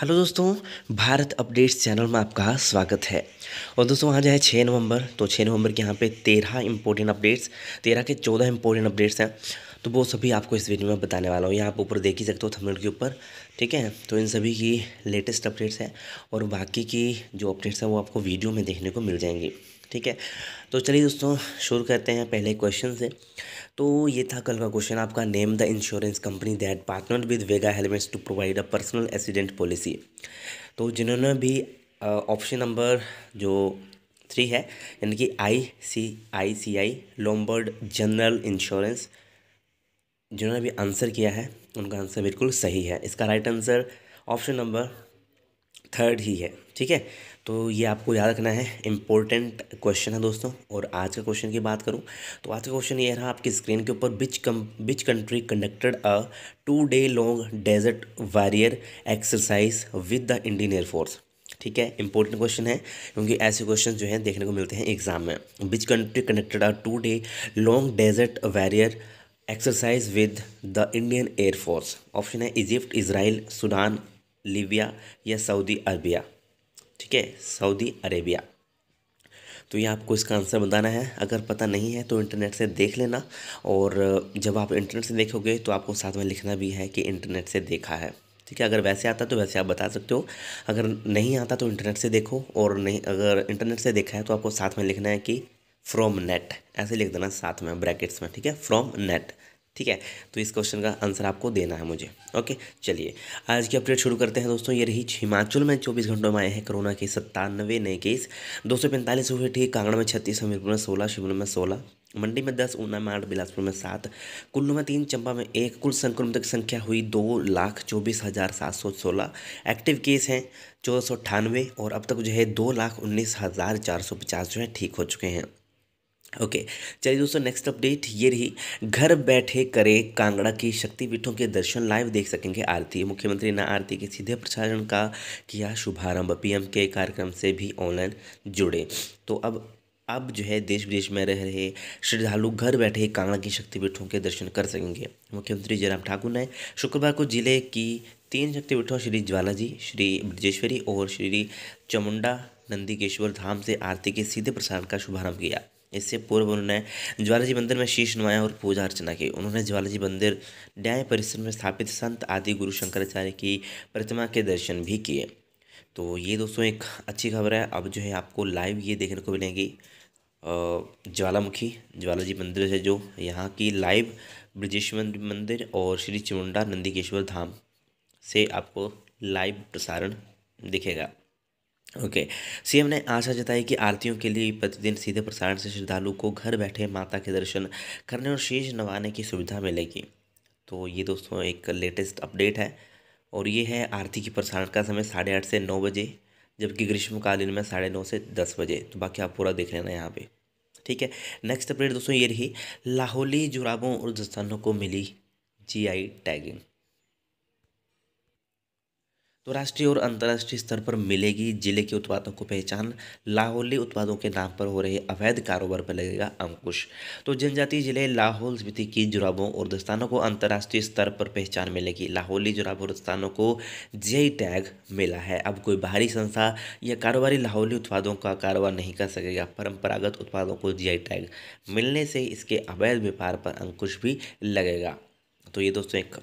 Hello दोस्तों Bharat updates channel में आपका स्वागत है और दोस्तों आज है छः नवंबर तो छः नवंबर के यहाँ पे तेरह इम्पोर्टेंट अपडेट्स तेरह के चौदह इंपॉर्टेंट अपडेट्स हैं तो वो सभी आपको इस वीडियो में बताने वाला हूँ यहाँ आप ऊपर देख ही सकते हो थंबनेल के ऊपर ठीक है तो इन सभी की लेटेस्ट अपडेट्स हैं और बाकी की जो अपडेट्स हैं वो आपको वीडियो में देखने को मिल जाएंगी ठीक है तो चलिए दोस्तों शुरू करते हैं पहले क्वेश्चन से तो ये था कल का क्वेश्चन आपका name the insurance company that partner with Vega helmets to provide a personal accident policy तो जिन्होंने भी ऑप्शन नंबर जो थ्री है यानी कि आई सी आई सी आई लोमबर्ड जनरल इंश्योरेंस जिन्होंने भी आंसर किया है उनका आंसर बिल्कुल सही है इसका right answer option number third ही है ठीक है तो ये आपको याद रखना है इम्पोर्टेंट क्वेश्चन है दोस्तों और आज का क्वेश्चन की बात करूँ तो आज का क्वेश्चन ये रहा आपकी स्क्रीन के ऊपर which come which country conducted a two day long desert warrior exercise with the Indian Air Force ठीक है इंपॉर्टेंट क्वेश्चन है क्योंकि ऐसे क्वेश्चन जो है देखने को मिलते हैं एग्जाम में which country conducted a two day long desert warrior exercise with the Indian Air Force option है इजिप्ट इसराइल सूडान लीबिया या सऊदी अरबिया ठीक है सऊदी अरेबिया तो ये आपको इसका आंसर बताना है अगर पता नहीं है तो इंटरनेट से देख लेना और जब आप इंटरनेट से देखोगे तो आपको साथ में लिखना भी है कि इंटरनेट से देखा है ठीक है अगर वैसे आता तो वैसे आप बता सकते हो अगर नहीं आता तो इंटरनेट से देखो और नहीं अगर इंटरनेट से देखा है तो आपको साथ में लिखना है कि फ्रॉम नेट ऐसे लिख देना साथ में ब्रैकेट्स में ठीक है फ्रॉम नेट ठीक है तो इस क्वेश्चन का आंसर आपको देना है मुझे ओके चलिए आज की अपडेट शुरू करते हैं दोस्तों ये रही हिमाचल में 24 घंटों में आए हैं कोरोना के सत्तानवे नए केस दो सौ पैंतालीस हुए ठीक कांगड़ा में छत्तीस हमीरपुर में सोलह शिमला में सोलह मंडी में दस ऊना में आठ बिलासपुर में सात कुल्लू में तीन चंबा में एक कुल संक्रमित की संख्या हुई दो लाख चौबीस हज़ार सात सौ सोलह एक्टिव केस हैं चौदह सौ अठानवे और अब तक जो है दो लाख उन्नीस हज़ार चार सौ पचास जो है ठीक हो चुके हैं ओके okay. चलिए दोस्तों नेक्स्ट अपडेट ये रही घर बैठे करें कांगड़ा की शक्तिपीठों के दर्शन लाइव देख सकेंगे आरती मुख्यमंत्री ने आरती के सीधे प्रसारण का किया शुभारंभ पीएम के कार्यक्रम से भी ऑनलाइन जुड़े तो अब अब जो है देश विदेश में रह रहे श्रद्धालु घर बैठे कांगड़ा की शक्तिपीठों के दर्शन कर सकेंगे मुख्यमंत्री जयराम ठाकुर ने शुक्रवार को जिले की तीन शक्तिपीठों श्री ज्वालाजी श्री ब्रजेश्वरी और श्री चमुंडा नंदीकेश्वर धाम से आरती के सीधे प्रसारण का शुभारंभ किया इससे पूर्व उन्होंने ज्वालाजी मंदिर में शीश नुमाया और पूजा अर्चना की उन्होंने ज्वालाजी मंदिर न्याय परिसर में स्थापित संत आदि गुरु शंकराचार्य की प्रतिमा के दर्शन भी किए तो ये दोस्तों एक अच्छी खबर है अब जो है आपको लाइव ये देखने को मिलेंगी ज्वालामुखी ज्वालाजी मंदिर से जो यहाँ की लाइव ब्रजेश्वर मंदिर और श्री चमुंडा नंदीकेश्वर धाम से आपको लाइव प्रसारण दिखेगा ओके okay. सीएम ने आशा जताई कि आरतियों के लिए प्रतिदिन सीधे प्रसारण से श्रद्धालु को घर बैठे माता के दर्शन करने और शीश नवाने की सुविधा मिलेगी तो ये दोस्तों एक लेटेस्ट अपडेट है और ये है आरती की प्रसारण का समय साढ़े आठ से नौ बजे जबकि ग्रीष्मकालीन में साढ़े नौ से दस बजे तो बाकी आप पूरा देख लेना यहाँ पे ठीक है नेक्स्ट अपडेट दोस्तों ये रही लाहौली जुराबों और दस्तानों को मिली जीआई टैगिंग तो राष्ट्रीय और अंतर्राष्ट्रीय स्तर पर मिलेगी जिले के उत्पादों को पहचान लाहौली उत्पादों के नाम पर हो रहे अवैध कारोबार पर लगेगा अंकुश तो जनजातीय जिले लाहौल स्पीति की जुराबों और दस्तानों को अंतर्राष्ट्रीय स्तर पर पहचान मिलेगी लाहौली जुराब और दस्तानों को जे टैग मिला है अब कोई बाहरी संस्था या कारोबारी लाहौली उत्पादों का कारोबार नहीं कर सकेगा परंपरागत उत्पादों को जी टैग मिलने से इसके अवैध व्यापार पर अंकुश भी लगेगा तो ये दोस्तों एक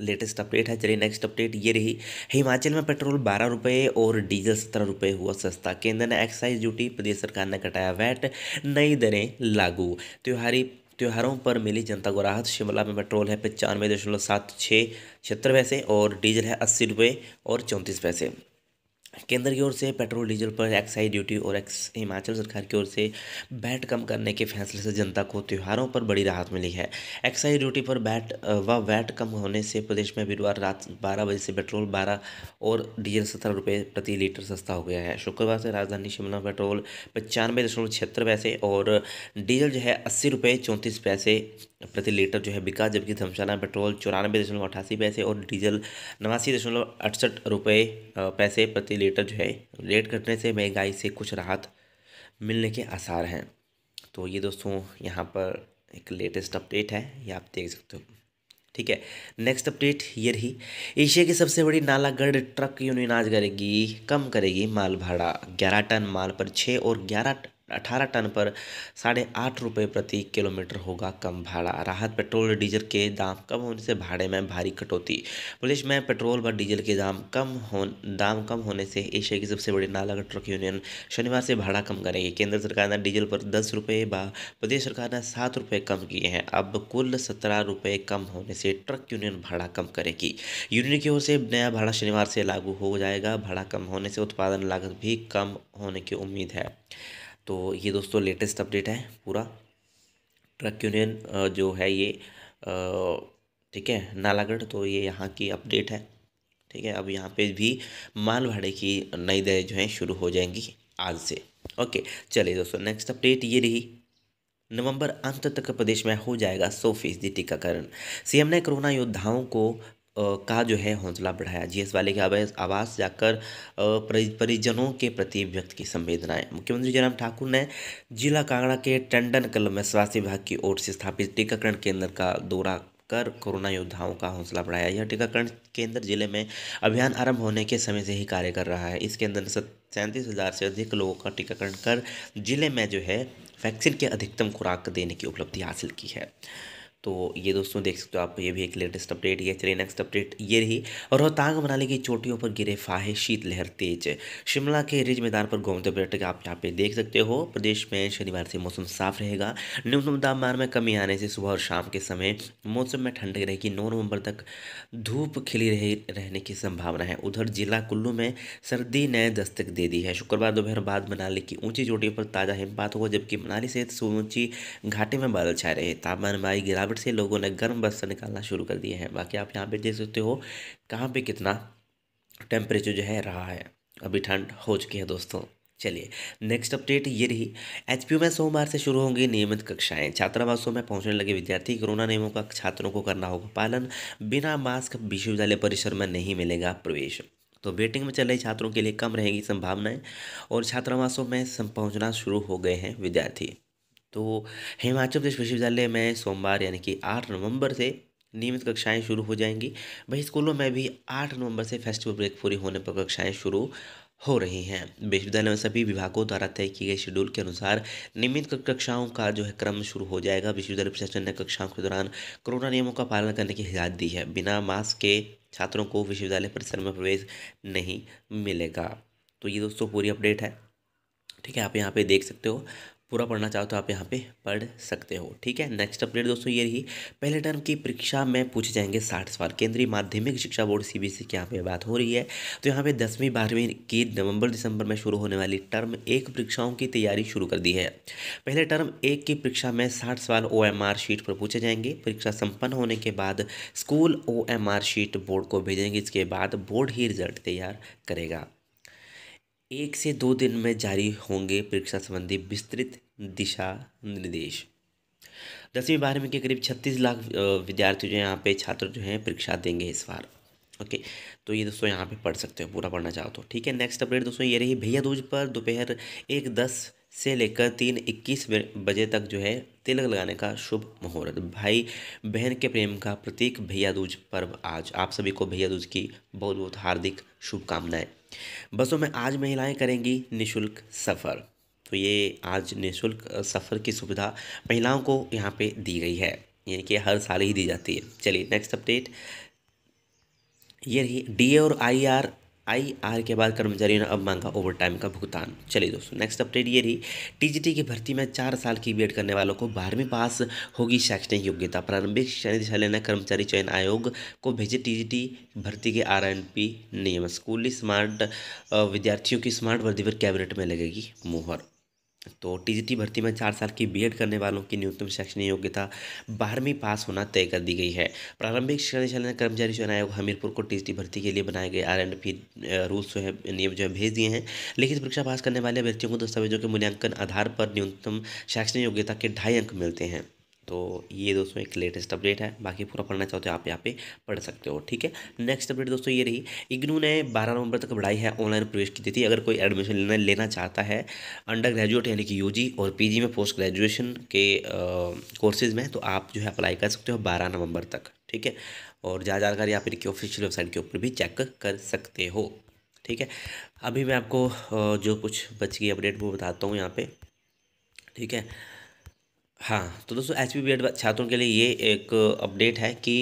लेटेस्ट अपडेट है चलिए नेक्स्ट अपडेट ये रही हिमाचल में पेट्रोल बारह रुपये और डीजल सत्रह रुपये हुआ सस्ता केंद्र ने एक्साइज ड्यूटी प्रदेश सरकार ने कटाया वैट नई दरें लागू त्योहारी त्योहारों पर मिली जनता को राहत शिमला में पेट्रोल है पचानवे दशमलव सात छः छिहत्तर पैसे और डीजल है अस्सी रुपये और चौंतीस पैसे केंद्र की ओर से पेट्रोल डीजल पर एक्साइज ड्यूटी और एक्स हिमाचल सरकार की ओर से बैट कम करने के फैसले से जनता को त्योहारों पर बड़ी राहत मिली है एक्साइज ड्यूटी पर बैट व वैट कम होने से प्रदेश में वीरवार रात 12 बजे से पेट्रोल 12 और डीजल सत्रह रुपये प्रति लीटर सस्ता हो गया है शुक्रवार से राजधानी शिमला पेट्रोल पचानवे दशमलव छिहत्तर पैसे और डीजल जो है अस्सी रुपये चौंतीस पैसे प्रति लीटर जो है बिका जबकि धमशाना पेट्रोल चौरानवे दशमलव अठासी पैसे और डीजल नवासी दशमलव अड़सठ रुपये पैसे प्रति लीटर जो है रेट घटने से महंगाई से कुछ राहत मिलने के आसार हैं तो ये दोस्तों यहाँ पर एक लेटेस्ट अपडेट है ये आप देख सकते हो ठीक है नेक्स्ट अपडेट ये रही एशिया की सबसे बड़ी नालागढ़ ट्रक यूनियन आज करेगी कम करेगी माल भाड़ा ग्यारह टन माल पर छः और ग्यारह अठारह टन पर साढ़े आठ रुपये प्रति किलोमीटर होगा कम भाड़ा राहत पेट्रोल डीजल के दाम कम होने से भाड़े में भारी कटौती पुलिस में पेट्रोल व डीजल के दाम कम हो दाम कम होने से एशिया की सबसे बड़ी नालागढ़ ट्रक यूनियन शनिवार से भाड़ा कम करेगी केंद्र सरकार ने डीजल पर दस रुपये व प्रदेश सरकार ने सात रुपये कम किए हैं अब कुल सत्रह रुपये कम होने से ट्रक यूनियन भाड़ा कम करेगी यूनियन की ओर से नया भाड़ा शनिवार से लागू हो जाएगा भाड़ा कम होने से उत्पादन लागत भी कम होने की उम्मीद है तो ये दोस्तों लेटेस्ट अपडेट है पूरा ट्रक यूनियन जो है ये ठीक है नालागढ़ तो ये यहाँ की अपडेट है ठीक है अब यहाँ पे भी माल भाड़े की नई दरें जो हैं शुरू हो जाएंगी आज से ओके चलिए दोस्तों नेक्स्ट अपडेट ये रही नवंबर अंत तक प्रदेश में हो जाएगा सौ फीसदी टीकाकरण सीएम ने कोरोना योद्धाओं को का जो है हौसला बढ़ाया जीएस वाले के आवास आवास जाकर परिजनों के प्रति व्यक्त की संवेदनाएं मुख्यमंत्री जयराम ठाकुर ने जिला कांगड़ा के टंडन कल में स्वास्थ्य विभाग की ओर से स्थापित टीकाकरण केंद्र का दौरा कर कोरोना योद्धाओं का हौसला बढ़ाया यह टीकाकरण केंद्र जिले में अभियान आरंभ होने के समय से ही कार्य कर रहा है इसके अंदर सैंतीस हज़ार से अधिक लोगों का टीकाकरण कर जिले में जो है वैक्सीन के अधिकतम खुराक देने की उपलब्धि हासिल की है तो ये दोस्तों देख सकते हो आप ये भी एक लेटेस्ट अपडेट ये चलिए नेक्स्ट अपडेट ये रही और रोहतांग मनाली की चोटियों पर गिरे फाहे शीतलहर तेज शिमला के रिज मैदान पर घूमते पर्यटक आप यहाँ पे देख सकते हो प्रदेश में शनिवार से मौसम साफ रहेगा न्यूनतम तापमान में कमी आने से सुबह और शाम के समय मौसम में ठंडक रहेगी नौ नवंबर तक धूप खिली रहे रहने की संभावना है उधर जिला कुल्लू में सर्दी ने दस्तक दे दी है शुक्रवार दोपहर बाद मनाली की ऊंची चोटियों पर ताज़ा हिमपात हुआ जबकि मनाली सहित ऊंची घाटी में बादल छाए रहे तापमान में आई गिरा गिरावट से लोगों ने गर्म वस्त्र निकालना शुरू कर दिए हैं बाकी आप यहाँ पे देख सकते हो कहाँ पे कितना टेम्परेचर जो है रहा है अभी ठंड हो चुकी है दोस्तों चलिए नेक्स्ट अपडेट ये रही एच में सोमवार से शुरू होंगी नियमित कक्षाएं छात्रावासों में पहुंचने लगे विद्यार्थी कोरोना नियमों का छात्रों को करना होगा पालन बिना मास्क विश्वविद्यालय परिसर में नहीं मिलेगा प्रवेश तो वेटिंग में चल रहे छात्रों के लिए कम रहेगी संभावनाएं और छात्रावासों में पहुंचना शुरू हो गए हैं विद्यार्थी तो हिमाचल प्रदेश विश्वविद्यालय में सोमवार यानी कि आठ नवंबर से नियमित कक्षाएं शुरू हो जाएंगी वही स्कूलों में भी आठ नवंबर से फेस्टिवल ब्रेक पूरी होने पर कक्षाएं शुरू हो रही हैं विश्वविद्यालय में सभी विभागों द्वारा तय किए गए शेड्यूल के अनुसार नियमित कक्षाओं का जो है क्रम शुरू हो जाएगा विश्वविद्यालय प्रशासन ने कक्षाओं के दौरान कोरोना नियमों का पालन करने की हिदायत दी है बिना मास्क के छात्रों को विश्वविद्यालय परिसर में प्रवेश नहीं मिलेगा तो ये दोस्तों पूरी अपडेट है ठीक है आप यहाँ पे देख सकते हो पूरा पढ़ना चाहो तो आप यहाँ पे पढ़ सकते हो ठीक है नेक्स्ट अपडेट दोस्तों ये रही पहले टर्म की परीक्षा में पूछे जाएंगे साठ सवाल केंद्रीय माध्यमिक शिक्षा बोर्ड सीबीएसई e की यहाँ पे बात हो रही है तो यहाँ पे दसवीं बारहवीं की नवंबर दिसंबर में शुरू होने वाली टर्म एक परीक्षाओं की तैयारी शुरू कर दी है पहले टर्म एक की परीक्षा में साठ सवाल ओ शीट पर पूछे जाएंगे परीक्षा सम्पन्न होने के बाद स्कूल ओ शीट बोर्ड को भेजेंगे इसके बाद बोर्ड ही रिजल्ट तैयार करेगा एक से दो दिन में जारी होंगे परीक्षा संबंधी विस्तृत दिशा निर्देश दसवीं बारहवीं के करीब छत्तीस लाख विद्यार्थी जो हैं यहाँ पे छात्र जो हैं परीक्षा देंगे इस बार ओके तो ये दोस्तों यहाँ पे पढ़ सकते हो पूरा पढ़ना चाहो तो ठीक है नेक्स्ट अपडेट दोस्तों ये रही भैया दूज पर दोपहर एक दस से लेकर तीन इक्कीस बजे तक जो है तिलक लगाने का शुभ मुहूर्त भाई बहन के प्रेम का प्रतीक भैया दूज पर्व आज आप सभी को भैया दूज की बहुत बहुत हार्दिक शुभकामनाएं बसों में आज महिलाएं करेंगी निशुल्क सफ़र तो ये आज निशुल्क सफ़र की सुविधा महिलाओं को यहाँ पे दी गई है यानी कि हर साल ही दी जाती है चलिए नेक्स्ट अपडेट ये रही डी और आई आर आई आर के बाद कर्मचारियों ने अब मांगा ओवर टाइम का भुगतान चलिए दोस्तों नेक्स्ट अपडेट ये रही टीजीटी की भर्ती में चार साल की बीएड करने वालों को बारहवीं पास होगी शैक्षणिक योग्यता प्रारंभिक शिक्षा निदेशालय ने कर्मचारी चयन आयोग को भेजे टीजीटी भर्ती के आर नियम स्कूली स्मार्ट विद्यार्थियों की स्मार्ट वर्दी पर कैबिनेट में लगेगी मुहर तो टीजीटी भर्ती में चार साल की बीएड करने वालों की न्यूनतम शैक्षणिक योग्यता बारहवीं पास होना तय कर दी गई है प्रारंभिक शिक्षा निशालन कर्मचारी चयन आयोग हमीरपुर को टीजीटी भर्ती के लिए बनाए गए आर एंड पी रूल्स जो है नियम जो है भेज दिए हैं लिखित परीक्षा पास करने वाले अभ्यर्थियों को दस्तावेजों के मूल्यांकन आधार पर न्यूनतम शैक्षणिक योग्यता के ढाई अंक मिलते हैं तो ये दोस्तों एक लेटेस्ट अपडेट है बाकी पूरा पढ़ना चाहते हो तो आप यहाँ पे पढ़ सकते हो ठीक है नेक्स्ट अपडेट दोस्तों ये रही इग्नू ने 12 नवंबर तक बढ़ाई है ऑनलाइन प्रवेश की तिथि अगर कोई एडमिशन लेना लेना चाहता है अंडर ग्रेजुएट यानी कि यू और पी में पोस्ट ग्रेजुएशन के कोर्सेज में तो आप जो है अप्लाई कर सकते हो बारह नवंबर तक ठीक है और ज़्यादा जानकारी आप इनकी ऑफिशियल वेबसाइट के ऊपर भी चेक कर सकते हो ठीक है अभी मैं आपको जो कुछ बच गई अपडेट वो बताता हूँ यहाँ पे ठीक है हाँ तो दोस्तों एच पी बी एड छात्रों के लिए ये एक अपडेट है कि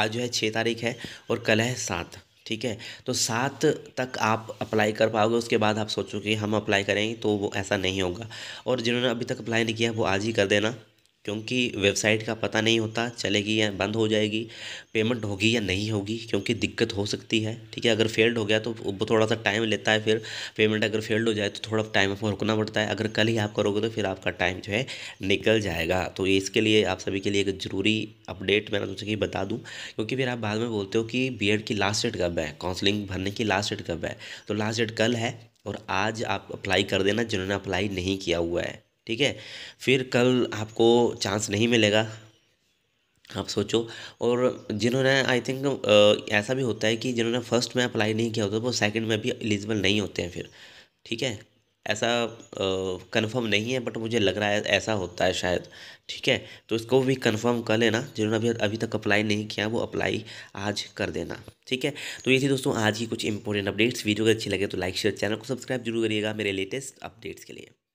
आज जो है छः तारीख है और कल है सात ठीक है तो सात तक आप अप्लाई कर पाओगे उसके बाद आप सोचो कि हम अप्लाई करेंगे तो वो ऐसा नहीं होगा और जिन्होंने अभी तक अप्लाई नहीं किया वो आज ही कर देना क्योंकि वेबसाइट का पता नहीं होता चलेगी या बंद हो जाएगी पेमेंट होगी या नहीं होगी क्योंकि दिक्कत हो सकती है ठीक है अगर फेल्ड हो गया तो वो थोड़ा सा टाइम लेता है फिर पेमेंट अगर फेल्ड हो जाए तो थोड़ा टाइम आपको रुकना पड़ता है अगर कल ही आप करोगे तो फिर आपका टाइम जो है निकल जाएगा तो इसके लिए आप सभी के लिए एक ज़रूरी अपडेट मैंने सोचा कि बता दूँ क्योंकि फिर आप बाद में बोलते हो कि बी की लास्ट डेट कब है काउंसलिंग भरने की लास्ट डेट कब है तो लास्ट डेट कल है और आज आप अप्लाई कर देना जिन्होंने अप्लाई नहीं किया हुआ है ठीक है फिर कल आपको चांस नहीं मिलेगा आप सोचो और जिन्होंने आई थिंक ऐसा भी होता है कि जिन्होंने फर्स्ट में अप्लाई नहीं किया होता वो सेकंड में भी एलिजिबल नहीं होते हैं फिर ठीक है ऐसा कंफर्म नहीं है बट मुझे लग रहा है ऐसा होता है शायद ठीक है तो इसको भी कंफर्म कर लेना जिन्होंने अभी अभी तक अप्लाई नहीं किया वो अप्लाई आज कर देना ठीक है तो ये थी दोस्तों आज की कुछ इंपॉर्टेंट अपडेट्स वीडियो अगर अच्छी लगे तो लाइक शेयर चैनल को सब्सक्राइब जरूर करिएगा मेरे लेटेस्ट अपडेट्स के लिए